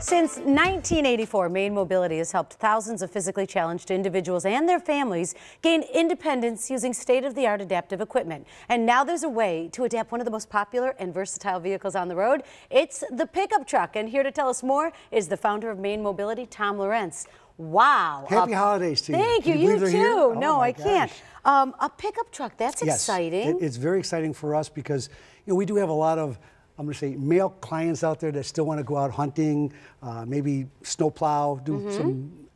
Since 1984, Maine Mobility has helped thousands of physically challenged individuals and their families gain independence using state-of-the-art adaptive equipment. And now there's a way to adapt one of the most popular and versatile vehicles on the road. It's the pickup truck. And here to tell us more is the founder of Maine Mobility, Tom Lorenz. Wow. Happy a, holidays to you. Thank you. You, you too. Oh no, I gosh. can't. Um, a pickup truck, that's yes, exciting. It, it's very exciting for us because you know, we do have a lot of I'm going to say male clients out there that still want to go out hunting, uh, maybe snowplow, do mm -hmm. some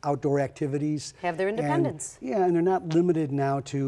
outdoor activities. Have their independence. And, yeah, and they're not limited now to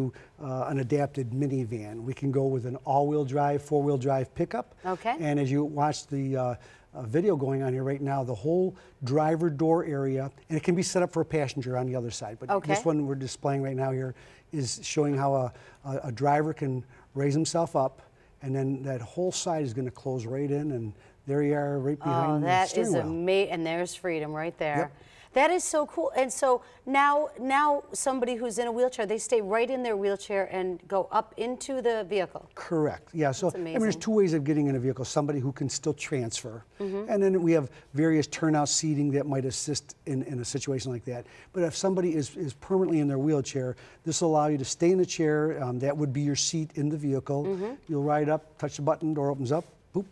uh, an adapted minivan. We can go with an all-wheel drive, four-wheel drive pickup. Okay. And as you watch the uh, uh, video going on here right now, the whole driver door area, and it can be set up for a passenger on the other side. But okay. this one we're displaying right now here is showing how a, a, a driver can raise himself up, and then that whole side is going to close right in, and there you are right oh, behind oh, the steering wheel. Oh, that is amazing, and there's freedom right there. Yep. That is so cool. And so now, now somebody who's in a wheelchair, they stay right in their wheelchair and go up into the vehicle. Correct. Yeah. So I mean, there's two ways of getting in a vehicle. Somebody who can still transfer, mm -hmm. and then we have various turnout seating that might assist in, in a situation like that. But if somebody is, is permanently in their wheelchair, this will allow you to stay in the chair. Um, that would be your seat in the vehicle. Mm -hmm. You'll ride up, touch the button, door opens up, boop,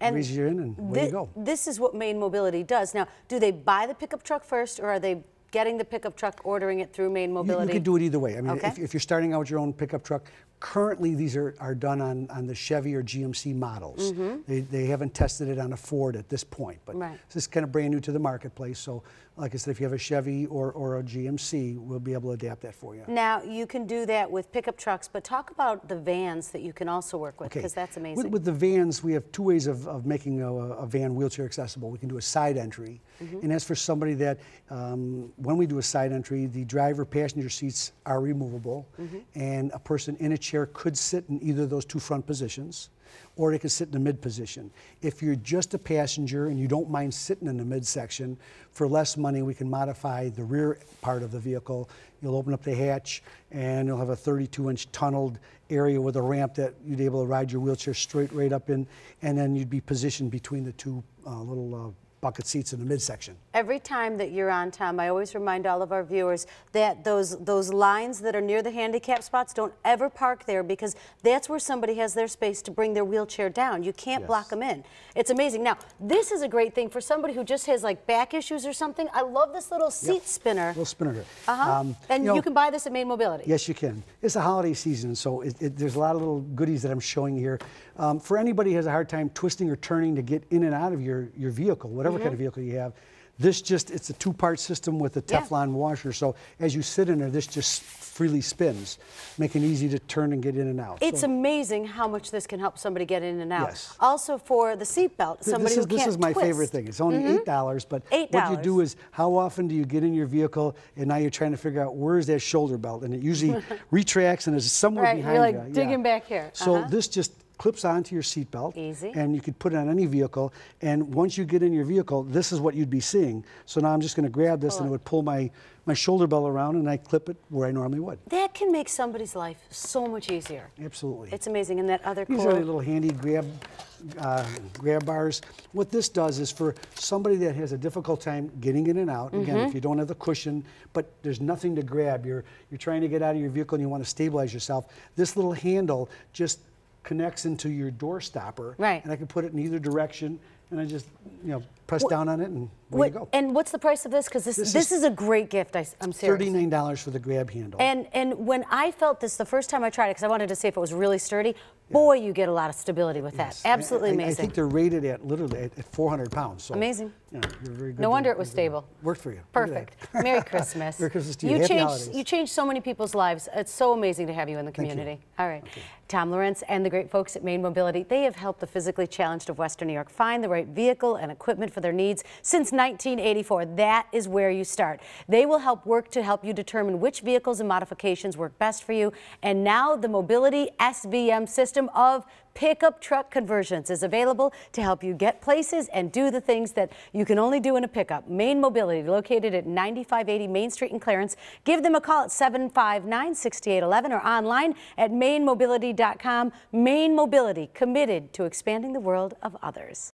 and reaches you and you go. This is what Maine Mobility does. Now, do they buy the pickup truck first, or are they getting the pickup truck, ordering it through Maine Mobility? You, you could do it either way. I mean, okay. if, if, you're starting out your own pickup truck, Currently, these are, are done on, on the Chevy or GMC models. Mm-hmm. They, they haven't tested it on a Ford at this point, but right. this is kind of brand new to the marketplace. So, like I said, if you have a Chevy or, or a GMC, we'll be able to adapt that for you. Now, you can do that with pickup trucks, but talk about the vans that you can also work with, because okay. that's amazing. With, with, the vans, we have two ways of, of making a, a van wheelchair accessible. We can do a side entry, mm-hmm. and as for somebody that, um, when we do a side entry, the driver passenger seats are removable, mm-hmm. and a person in a chair could sit in either of those two front positions or it could sit in the mid position. If you're just a passenger and you don't mind sitting in the midsection, for less money we can modify the rear part of the vehicle. You'll open up the hatch and you'll have a 32 inch tunneled area with a ramp that you'd be able to ride your wheelchair straight right up in and then you'd be positioned between the two uh, little uh, bucket seats in the midsection. Every time that you're on, Tom, I always remind all of our viewers that those those lines that are near the handicap spots don't ever park there because that's where somebody has their space to bring their wheelchair down. You can't yes. block them in. It's amazing. Now, this is a great thing for somebody who just has like back issues or something. I love this little seat yep. spinner. Little spinner Uh-huh. Um, and you, know, you, can buy this at Main Mobility. Yes, you can. It's the holiday season, so it, it, there's a lot of little goodies that I'm showing here. Um, for anybody who has a hard time twisting or turning to get in and out of your, your vehicle, whatever whatever mm -hmm. kind of vehicle you have. This just, it's a two-part system with a Teflon yeah. washer. So as you sit in there, this just freely spins, making it easy to turn and get in and out. It's so, amazing how much this can help somebody get in and out. Yes. Also for the seatbelt, somebody this is, who This is my twist. favorite thing. It's only mm -hmm. $8, but $8. what you do is how often do you get in your vehicle and now you're trying to figure out where's that shoulder belt? And it usually retracts and is somewhere right, behind you're like you. digging yeah. back here. So uh -huh. this just clips onto your seatbelt. Easy. And you could put it on any vehicle. And once you get in your vehicle, this is what you'd be seeing. So now I'm just going to grab this and it would pull my, my shoulder belt around and I clip it where I normally would. That can make somebody's life so much easier. Absolutely. It's amazing. And that other These cord. are little handy grab, uh, grab bars. What this does is for somebody that has a difficult time getting in and out, mm -hmm. again, if mm-hmm. you don't have the cushion, but there's nothing to grab, you're, you're trying to get out of your vehicle and you want to stabilize yourself, this little handle just connects into your door stopper. Right. And I can put it in either direction and I just you know press what, down on it and there you go. And what's the price of this? Because this, this, this is, is, a great gift. I, am serious. Thirty nine dollars for the grab handle. And and when I felt this the first time I tried it, because I wanted to see if it was really sturdy. Yeah. Boy, you get a lot of stability with yes. that. Absolutely I, I, amazing. I think they're rated at literally at, at 400 pounds. So, amazing. You no to, wonder it was stable. Worked for you. Perfect. Merry Christmas. Merry Christmas to you. You changed, you changed so many people's lives. It's so amazing to have you in the community. All right. Okay. Tom Lawrence and the great folks at Maine Mobility, they have helped the physically challenged of Western New York find the right vehicle and equipment for their needs since 1984. That is where you start. They will help work to help you determine which vehicles and modifications work best for you. And now the Mobility SVM system of pickup truck conversions is available to help you get places and do the things that you can only do in a pickup. Main Mobility, located at 9580 Main Street in Clarence. Give them a call at 759-6811 or online at mainmobility.com. Main Mobility, committed to expanding the world of others.